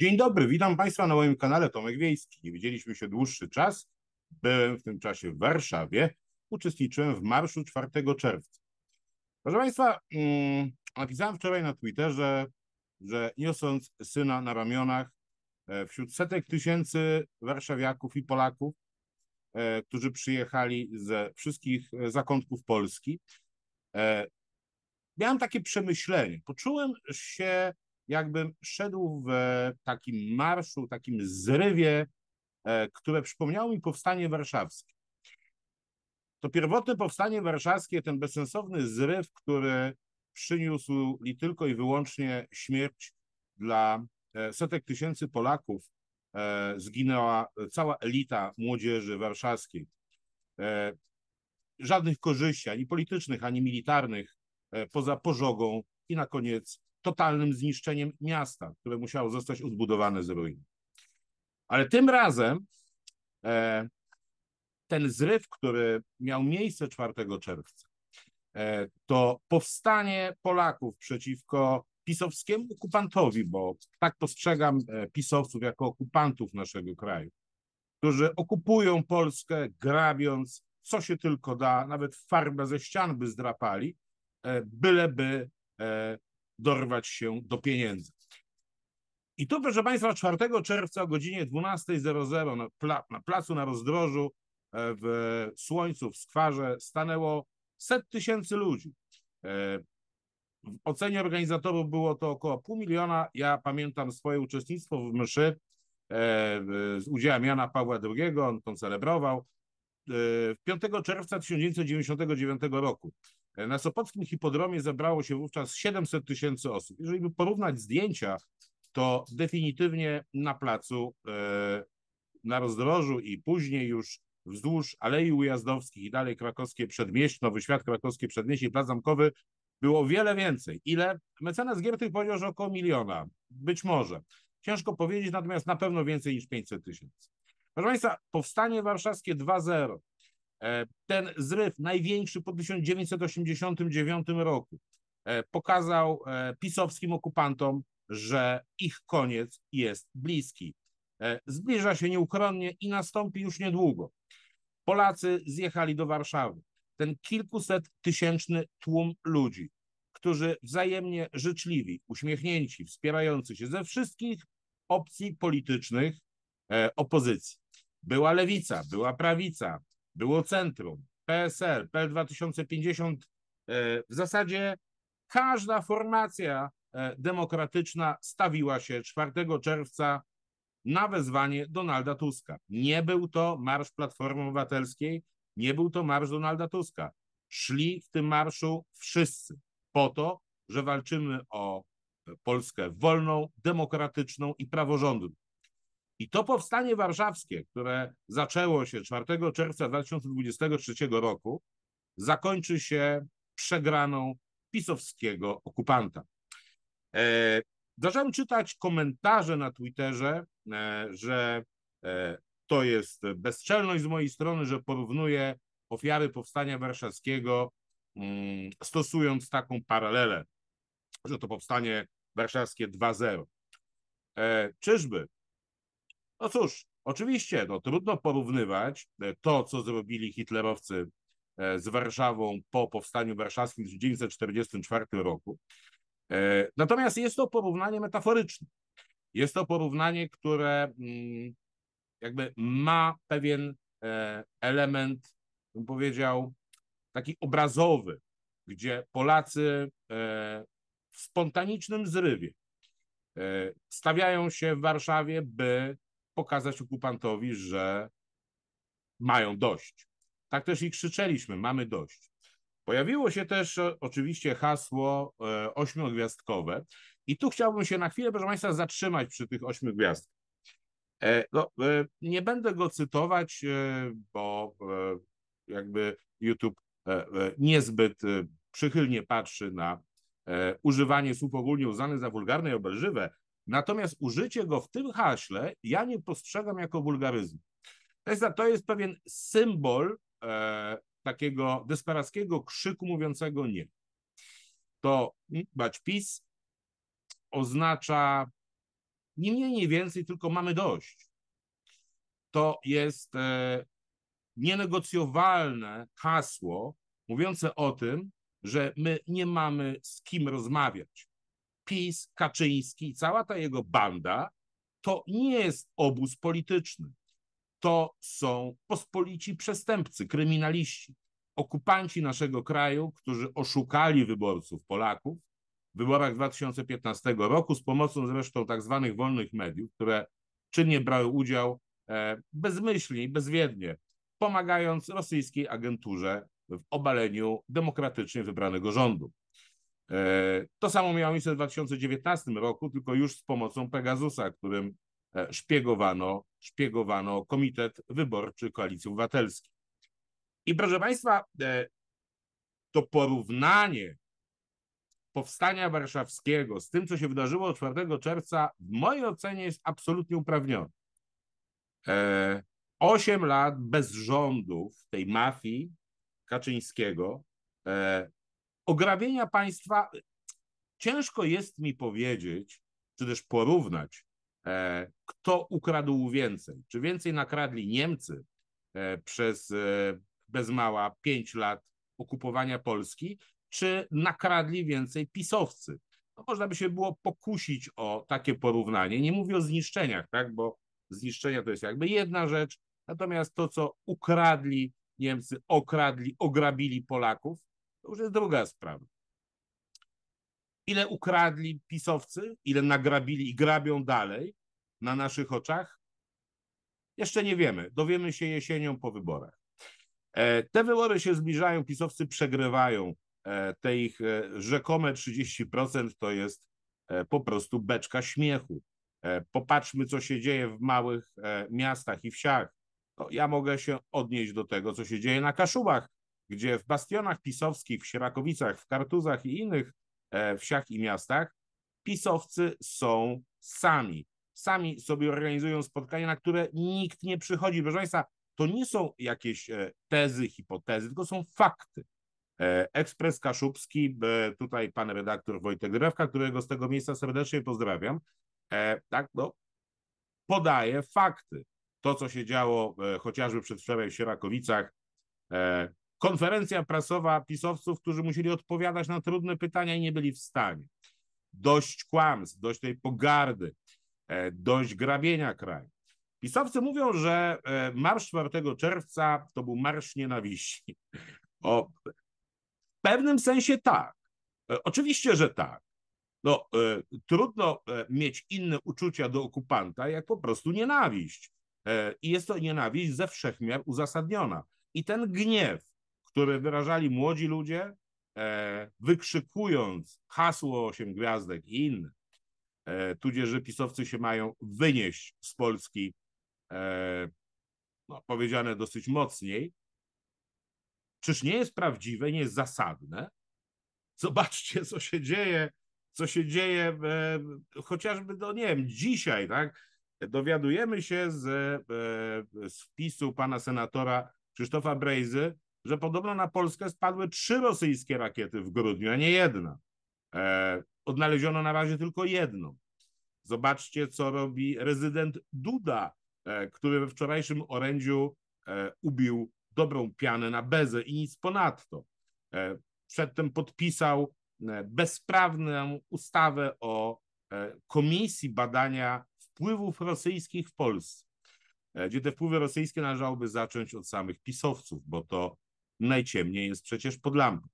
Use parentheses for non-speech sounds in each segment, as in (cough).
Dzień dobry, witam Państwa na moim kanale Tomek Wiejski. Nie widzieliśmy się dłuższy czas. Byłem w tym czasie w Warszawie. Uczestniczyłem w marszu 4 czerwca. Proszę Państwa, mm, napisałem wczoraj na Twitterze, że niosąc syna na ramionach, e, wśród setek tysięcy warszawiaków i Polaków, e, którzy przyjechali ze wszystkich e, zakątków Polski, miałem takie przemyślenie. Poczułem się jakbym szedł w takim marszu, takim zrywie, e, które przypomniało mi powstanie warszawskie. To pierwotne powstanie warszawskie, ten bezsensowny zryw, który przyniósł li tylko i wyłącznie śmierć dla e, setek tysięcy Polaków, e, zginęła cała elita młodzieży warszawskiej. Żadnych korzyści, ani politycznych, ani militarnych, poza pożogą i na koniec totalnym zniszczeniem miasta, które musiało zostać odbudowane z ruin. Ale tym razem e, ten zryw, który miał miejsce 4 czerwca, e, to powstanie Polaków przeciwko pisowskiemu okupantowi, bo tak postrzegam e, pisowców jako okupantów naszego kraju, którzy okupują Polskę, grabiąc co się tylko da, nawet farbę ze ścian by zdrapali, e, byleby e, dorwać się do pieniędzy. I tu, proszę Państwa, 4 czerwca o godzinie 12.00 na, pla na placu na rozdrożu e, w słońcu, w skwarze stanęło set tysięcy ludzi. E, w ocenie organizatorów było to około pół miliona. Ja pamiętam swoje uczestnictwo w mszy e, z udziałem Jana Pawła II, on to celebrował. 5 czerwca 1999 roku e, na Sopockim Hipodromie zebrało się wówczas 700 tysięcy osób. Jeżeli by porównać zdjęcia, to definitywnie na placu, e, na rozdrożu i później już wzdłuż Alei Ujazdowskich i dalej krakowskie przedmieście, Nowy Świat, krakowskie przedmieście i plac zamkowy było wiele więcej. Ile? Mecenas Giertych powiedział, że około miliona. Być może. Ciężko powiedzieć, natomiast na pewno więcej niż 500 tysięcy. Proszę Państwa, powstanie warszawskie 2.0, e, ten zryw największy po 1989 roku e, pokazał e, pisowskim okupantom, że ich koniec jest bliski. Zbliża się nieuchronnie i nastąpi już niedługo. Polacy zjechali do Warszawy. Ten kilkuset tysięczny tłum ludzi, którzy wzajemnie życzliwi, uśmiechnięci, wspierający się ze wszystkich opcji politycznych opozycji. Była lewica, była prawica, było centrum, PSL, PL 2050. W zasadzie każda formacja e, demokratyczna stawiła się 4 czerwca na wezwanie Donalda Tuska. Nie był to marsz Platformy Obywatelskiej, nie był to marsz Donalda Tuska. Szli w tym marszu wszyscy po to, że walczymy o e, Polskę wolną, demokratyczną i praworządną. I to powstanie warszawskie, które zaczęło się 4 czerwca 2023 roku, zakończy się przegraną pisowskiego okupanta. E, zacząłem czytać komentarze na Twitterze, e, że e, to jest bezczelność z mojej strony, że porównuję ofiary powstania warszawskiego mm, stosując taką paralelę, że to powstanie warszawskie 2.0. E, czyżby? No cóż, oczywiście, no, trudno porównywać e, to, co zrobili hitlerowcy e, z Warszawą po powstaniu warszawskim w 1944 roku. E, natomiast jest to porównanie metaforyczne. Jest to porównanie, które mm, jakby ma pewien element, bym powiedział, taki obrazowy, gdzie Polacy w spontanicznym zrywie stawiają się w Warszawie, by pokazać okupantowi, że mają dość. Tak też i krzyczeliśmy, mamy dość. Pojawiło się też e, oczywiście hasło e, ośmiogwiazdkowe i tu chciałbym się na chwilę, proszę Państwa, zatrzymać przy tych ośmiu gwiazdkach. E, no, nie będę go cytować, bo jakby YouTube niezbyt przychylnie patrzy na używanie słów ogólnie uznanych za wulgarne i obelżywe, Natomiast użycie go w tym haśle ja nie postrzegam jako wulgaryzm. To jest pewien symbol e, takiego desperackiego krzyku mówiącego nie. To bać PiS oznacza nie mniej, nie więcej, tylko mamy dość. To jest e, nienegocjowalne hasło mówiące o tym, że my nie mamy z kim rozmawiać. PiS, Kaczyński, i cała ta jego banda, to nie jest obóz polityczny. To są pospolici przestępcy, kryminaliści, okupanci naszego kraju, którzy oszukali wyborców Polaków w wyborach 2015 roku z pomocą zresztą tak zwanych wolnych mediów, które czynnie brały udział e, bezmyślnie i bezwiednie, pomagając rosyjskiej agenturze w obaleniu demokratycznie wybranego rządu. E, to samo miało miejsce w 2019 roku, tylko już z pomocą Pegasusa, którym e, szpiegowano, szpiegowano Komitet Wyborczy Koalicji Obywatelskiej. I proszę Państwa, e, to porównanie powstania warszawskiego z tym, co się wydarzyło 4 czerwca, w mojej ocenie jest absolutnie uprawnione. Osiem lat bez rządów tej mafii Kaczyńskiego, ograbienia państwa, ciężko jest mi powiedzieć, czy też porównać, e, kto ukradł więcej. Czy więcej nakradli Niemcy e, przez e, bez mała pięć lat okupowania Polski, czy nakradli więcej pisowcy. No, można by się było pokusić o takie porównanie. Nie mówię o zniszczeniach, tak? bo zniszczenia to jest jakby jedna rzecz, natomiast to, co ukradli Niemcy, okradli, ograbili Polaków, to już jest druga sprawa. Ile ukradli pisowcy, ile nagrabili i grabią dalej na naszych oczach? Jeszcze nie wiemy. Dowiemy się jesienią po wyborach. E, te wybory się zbliżają, pisowcy przegrywają. E, te ich e, rzekome 30% to jest po prostu beczka śmiechu. Popatrzmy, co się dzieje w małych miastach i wsiach. No, ja mogę się odnieść do tego, co się dzieje na Kaszubach gdzie w bastionach pisowskich, w Sierakowicach, w Kartuzach i innych e, wsiach i miastach pisowcy są sami. Sami sobie organizują spotkania, na które nikt nie przychodzi. Proszę Państwa, to nie są jakieś e, tezy, hipotezy, tylko są fakty. E, Ekspres Kaszubski, tutaj pan redaktor Wojtek Drewka, którego z tego miejsca serdecznie pozdrawiam, tak, no, podaje fakty. To, co się działo chociażby przedwczoraj w Sierakowicach, konferencja prasowa pisowców, którzy musieli odpowiadać na trudne pytania i nie byli w stanie. Dość kłamstw, dość tej pogardy, e, dość grabienia kraju. Pisowcy mówią, że e, marsz 4 czerwca to był marsz nienawiści. (laughs) O, w pewnym sensie tak. E, oczywiście, że tak. No, trudno mieć inne uczucia do okupanta, jak po prostu nienawiść. I jest to nienawiść ze wszechmiar uzasadniona. I ten gniew, które wyrażali młodzi ludzie, e, wykrzykując hasło osiem gwiazdek i inne, e, tudzież, że pisowcy się mają wynieść z Polski, e, no, powiedziane dosyć mocniej. Czyż nie jest prawdziwe, nie jest zasadne? Zobaczcie, co się dzieje, co się dzieje chociażby, do no, nie wiem, dzisiaj, tak? Dowiadujemy się z, z wpisu pana senatora Krzysztofa Brejzy, że podobno na Polskę spadły trzy rosyjskie rakiety w grudniu, a nie jedna. E, odnaleziono na razie tylko jedną. Zobaczcie, co robi rezydent Duda, e, który we wczorajszym orędziu e, ubił dobrą pianę na bezę i nic ponadto. E, przedtem podpisał e, bezprawną ustawę o e, komisji badania wpływów rosyjskich w Polsce, gdzie te wpływy rosyjskie należałoby zacząć od samych pisowców, bo to najciemniej jest przecież pod lampą.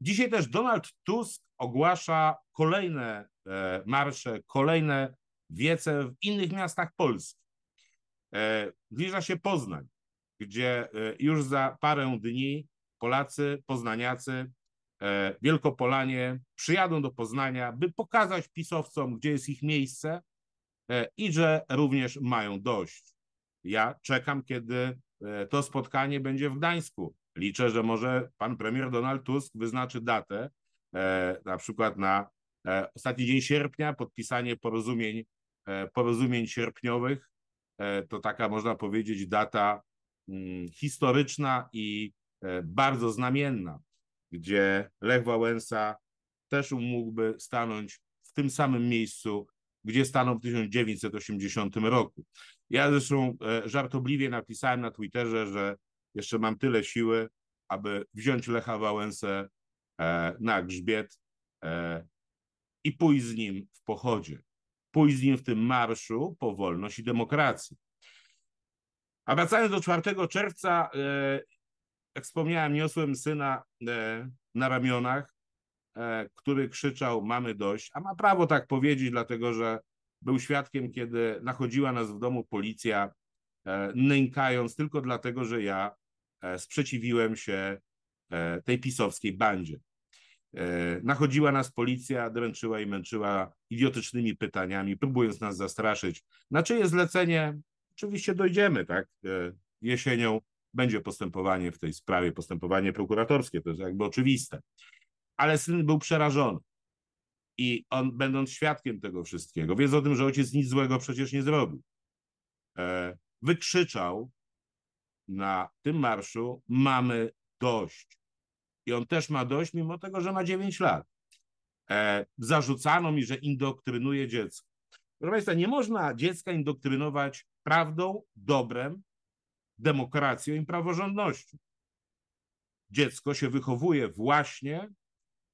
Dzisiaj też Donald Tusk ogłasza kolejne e, marsze, kolejne wiece w innych miastach Polski. E, zbliża się Poznań, gdzie e, już za parę dni Polacy, Poznaniacy, Wielkopolanie przyjadą do Poznania, by pokazać pisowcom, gdzie jest ich miejsce i że również mają dość. Ja czekam, kiedy E, to spotkanie będzie w Gdańsku. Liczę, że może pan premier Donald Tusk wyznaczy datę, e, na przykład na e, ostatni dzień sierpnia, podpisanie porozumień, porozumień sierpniowych. To taka, można powiedzieć, data mm, historyczna i bardzo znamienna, gdzie Lech Wałęsa też mógłby stanąć w tym samym miejscu, gdzie stanął w 1980 roku. Ja zresztą e, żartobliwie napisałem na Twitterze, że jeszcze mam tyle siły, aby wziąć Lecha Wałęsę e, na grzbiet e, i pójść z nim w pochodzie, pójść z nim w tym marszu po wolność i demokrację. A wracając do 4 czerwca, jak wspomniałem, niosłem syna na ramionach, który krzyczał: Mamy dość, a ma prawo tak powiedzieć, dlatego że był świadkiem, kiedy nachodziła nas w domu policja, e, nękając tylko dlatego, że ja e, sprzeciwiłem się e, tej pisowskiej bandzie. Nachodziła nas policja, dręczyła i męczyła idiotycznymi pytaniami, próbując nas zastraszyć. Na czyje zlecenie oczywiście dojdziemy, tak? Jesienią będzie postępowanie w tej sprawie, postępowanie prokuratorskie, to jest jakby oczywiste. Ale syn był przerażony i on będąc świadkiem tego wszystkiego, wiedz o tym, że ojciec nic złego przecież nie zrobił, e, wykrzyczał na tym marszu: Mamy dość. I on też ma dość, mimo tego, że ma 9 lat. E, zarzucano mi, że indoktrynuje dziecko. Proszę Państwa, nie można dziecka indoktrynować prawdą, dobrem, demokracją i praworządnością. Dziecko się wychowuje właśnie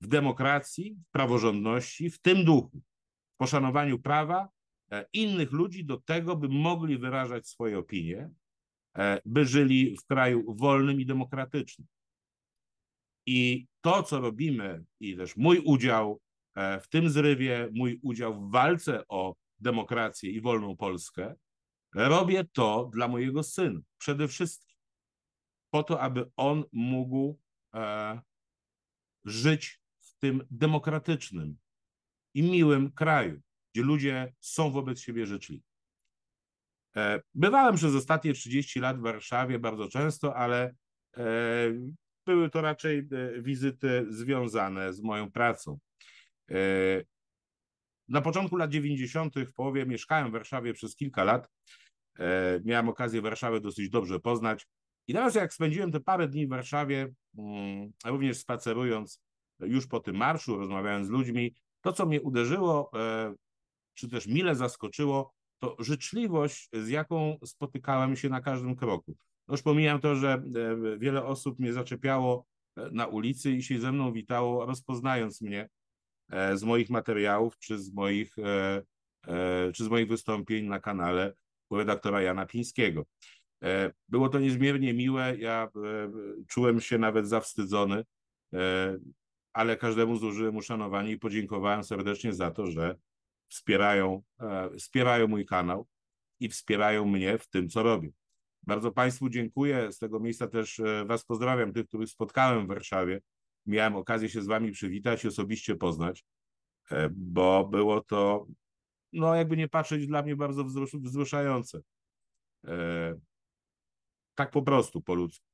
w demokracji, w praworządności, w tym duchu, w poszanowaniu prawa e, innych ludzi do tego, by mogli wyrażać swoje opinie, e, by żyli w kraju wolnym i demokratycznym. I to, co robimy, i też mój udział e, w tym zrywie, mój udział w walce o demokrację i wolną Polskę, robię to dla mojego syna przede wszystkim, po to, aby on mógł żyć tym demokratycznym i miłym kraju, gdzie ludzie są wobec siebie życzliwi. E, bywałem przez ostatnie 30 lat w Warszawie bardzo często, ale e, były to raczej e, wizyty związane z moją pracą. Na początku lat 90., w połowie mieszkałem w Warszawie przez kilka lat. Miałem okazję Warszawę dosyć dobrze poznać. I teraz, jak spędziłem te parę dni w Warszawie, mm, również spacerując już po tym marszu, rozmawiałem z ludźmi, to co mnie uderzyło, e, czy też mile zaskoczyło, to życzliwość, z jaką spotykałem się na każdym kroku. No, już pomijam to, że e, wiele osób mnie zaczepiało e, na ulicy i się ze mną witało, rozpoznając mnie z moich materiałów czy z moich, czy z moich wystąpień na kanale u redaktora Jana Pińskiego. Było to niezmiernie miłe. Ja czułem się nawet zawstydzony ale każdemu złożyłem uszanowanie i podziękowałem serdecznie za to, że wspierają, e, wspierają mój kanał i wspierają mnie w tym, co robię. Bardzo Państwu dziękuję. Z tego miejsca też e, Was pozdrawiam, tych, których spotkałem w Warszawie. Miałem okazję się z Wami przywitać i osobiście poznać, e, bo było to, no jakby nie patrzeć, dla mnie bardzo wzruszające. Tak po prostu, po ludzku.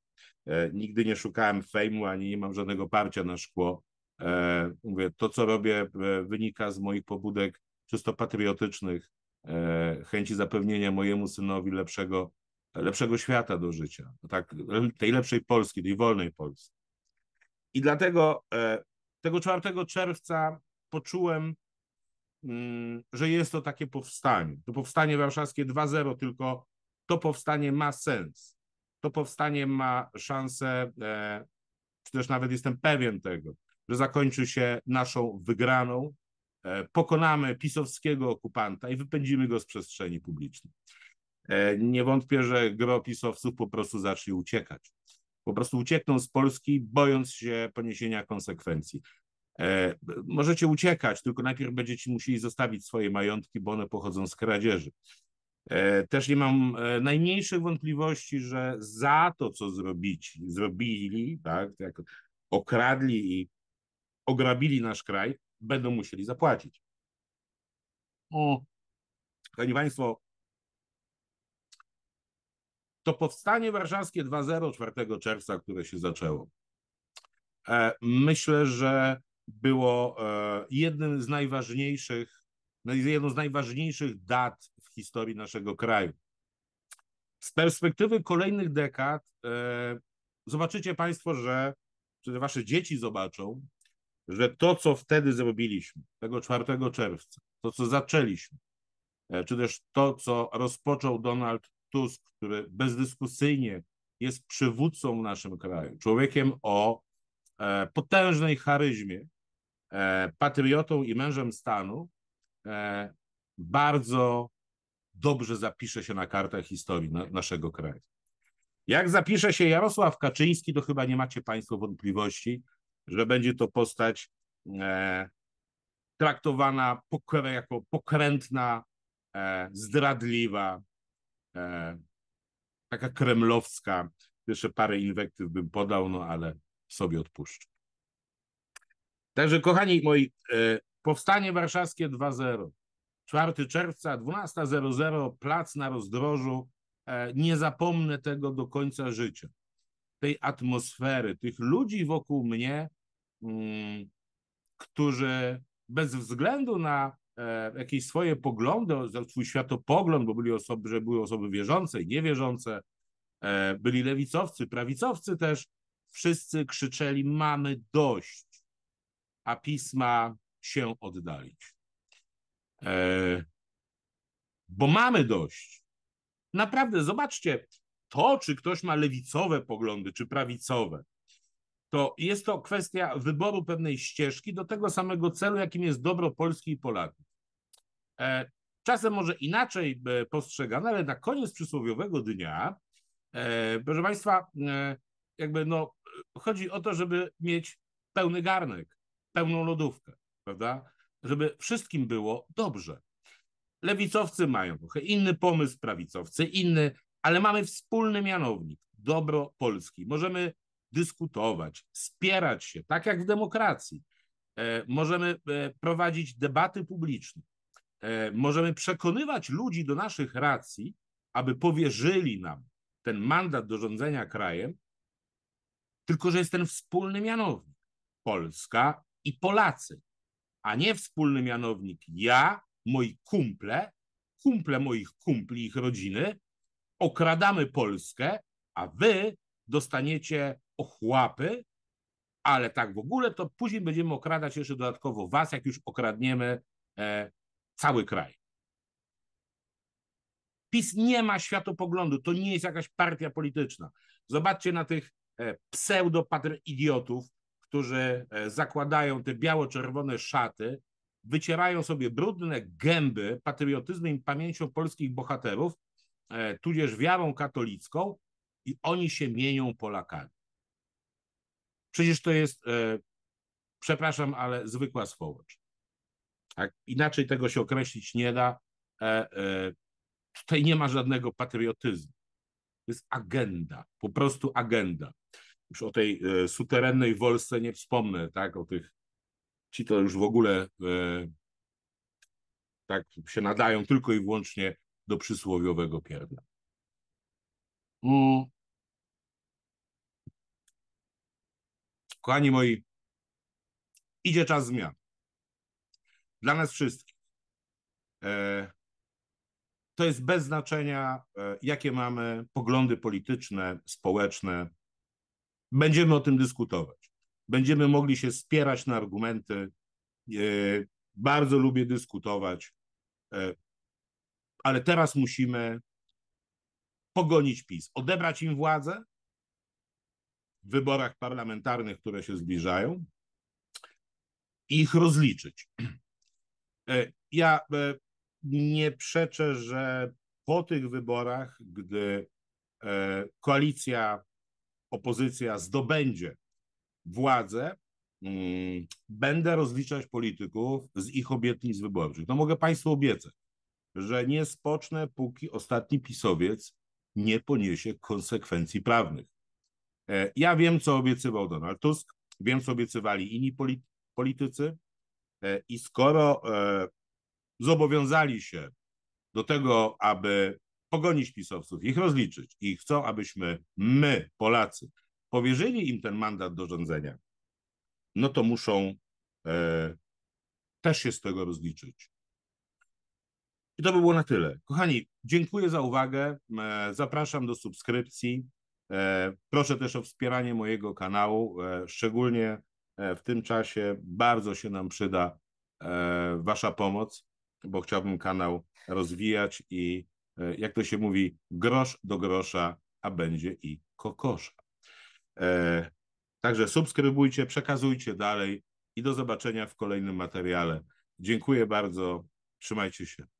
Nigdy nie szukałem fejmu, ani nie mam żadnego parcia na szkło. E, mówię, to co robię e, wynika z moich pobudek czysto patriotycznych, e, chęci zapewnienia mojemu synowi lepszego, lepszego świata do życia, no tak, tej lepszej Polski, tej wolnej Polski. I dlatego tego 4 czerwca poczułem, mm, że jest to takie powstanie. To powstanie warszawskie 2.0, tylko to powstanie ma sens. To powstanie ma szansę, czy też nawet jestem pewien tego, że zakończy się naszą wygraną, e, pokonamy pisowskiego okupanta i wypędzimy go z przestrzeni publicznej. E, nie wątpię, że gro pisowców po prostu zacznie uciekać. Po prostu uciekną z Polski, bojąc się poniesienia konsekwencji. E, możecie uciekać, tylko najpierw będziecie musieli zostawić swoje majątki, bo one pochodzą z kradzieży. Też nie mam najmniejszych wątpliwości, że za to, co zrobić, zrobili, tak, okradli i ograbili nasz kraj, będą musieli zapłacić. O. Szanowni Państwo, to powstanie warszawskie 2.04 czerwca, które się zaczęło, e, myślę, że było e, jednym z najważniejszych, no jedną z najważniejszych dat w historii naszego kraju. Z perspektywy kolejnych dekad e, zobaczycie Państwo, że, czy wasze dzieci zobaczą, że to, co wtedy zrobiliśmy, tego 4 czerwca, to, co zaczęliśmy, e, czy też to, co rozpoczął Donald Tusk, który bezdyskusyjnie jest przywódcą w naszym kraju, człowiekiem o e, potężnej charyzmie, e, patriotą i mężem stanu, bardzo dobrze zapisze się na kartach historii naszego kraju. Jak zapisze się Jarosław Kaczyński, to chyba nie macie Państwo wątpliwości, że będzie to postać e, traktowana pokrę, jako pokrętna, e, zdradliwa, e, taka kremlowska. Jeszcze parę inwektyw bym podał, no ale sobie odpuszczę. Także kochani moi, e, powstanie warszawskie 2.0. 4 czerwca, 12.00, plac na rozdrożu. E, nie zapomnę tego do końca życia. Tej atmosfery, tych ludzi wokół mnie, Mm, którzy bez względu na e, jakieś swoje poglądy, swój światopogląd, bo byli osoby, że były osoby wierzące i niewierzące, e, byli lewicowcy, prawicowcy też, wszyscy krzyczeli mamy dość, a pisma się oddalić. E, bo mamy dość. Naprawdę, zobaczcie, to, czy ktoś ma lewicowe poglądy, czy prawicowe, to jest to kwestia wyboru pewnej ścieżki do tego samego celu, jakim jest dobro Polski i Polaków. E, czasem może inaczej e, postrzegane, ale na koniec przysłowiowego dnia, e, proszę Państwa, jakby no, chodzi o to, żeby mieć pełny garnek, pełną lodówkę, prawda? Żeby wszystkim było dobrze. Lewicowcy mają trochę inny pomysł, prawicowcy inny, ale mamy wspólny mianownik dobro Polski. Możemy dyskutować, spierać się, tak jak w demokracji. E, możemy e, prowadzić debaty publiczne. E, możemy przekonywać ludzi do naszych racji, aby powierzyli nam ten mandat do rządzenia krajem, tylko że jest ten wspólny mianownik Polska i Polacy, a nie wspólny mianownik ja, moi kumple, kumple moich kumpli, ich rodziny, okradamy Polskę, a wy dostaniecie ochłapy, ale tak w ogóle, to później będziemy okradać jeszcze dodatkowo was, jak już okradniemy e, cały kraj. PiS nie ma światopoglądu, to nie jest jakaś partia polityczna. Zobaczcie na tych e, pseudopatr idiotów, którzy e, zakładają te biało-czerwone szaty, wycierają sobie brudne gęby patriotyzmem i pamięcią polskich bohaterów, e, tudzież wiarą katolicką i oni się mienią Polakami. Przecież to jest, e, przepraszam, ale zwykła swołocz. Tak? Inaczej tego się określić nie da. E, e, tutaj nie ma żadnego patriotyzmu. To jest agenda, po prostu agenda. Już o tej e, suterennej Wolsce nie wspomnę, tak? O tych, ci to już w ogóle e, tak się nadają tylko i wyłącznie do przysłowiowego pierdla. Mm. Kochani moi, idzie czas zmian. Dla nas wszystkich. E, to jest bez znaczenia, e, jakie mamy poglądy polityczne, społeczne. Będziemy o tym dyskutować. Będziemy mogli się spierać na argumenty. E, bardzo lubię dyskutować, ale teraz musimy pogonić PiS, odebrać im władzę, wyborach parlamentarnych, które się zbliżają, ich rozliczyć. E, ja e, nie przeczę, że po tych wyborach, gdy e, koalicja, opozycja zdobędzie władzę, mm, będę rozliczać polityków z ich obietnic wyborczych. No mogę Państwu obiecać, że nie spocznę, póki ostatni pisowiec nie poniesie konsekwencji prawnych. E, ja wiem, co obiecywał Donald Tusk, wiem, co obiecywali inni politycy e, i skoro e, zobowiązali się do tego, aby pogonić pisowców, ich rozliczyć i chcą, abyśmy my, Polacy, powierzyli im ten mandat do rządzenia, no to muszą też się z tego rozliczyć. I to by było na tyle. Kochani, dziękuję za uwagę. zapraszam do subskrypcji. E, proszę też o wspieranie mojego kanału, e, szczególnie e, w tym czasie bardzo się nam przyda Wasza pomoc, bo chciałbym kanał rozwijać i jak to się mówi, grosz do grosza, a będzie i kokosza. Także subskrybujcie, przekazujcie dalej i do zobaczenia w kolejnym materiale. Dziękuję bardzo. Trzymajcie się.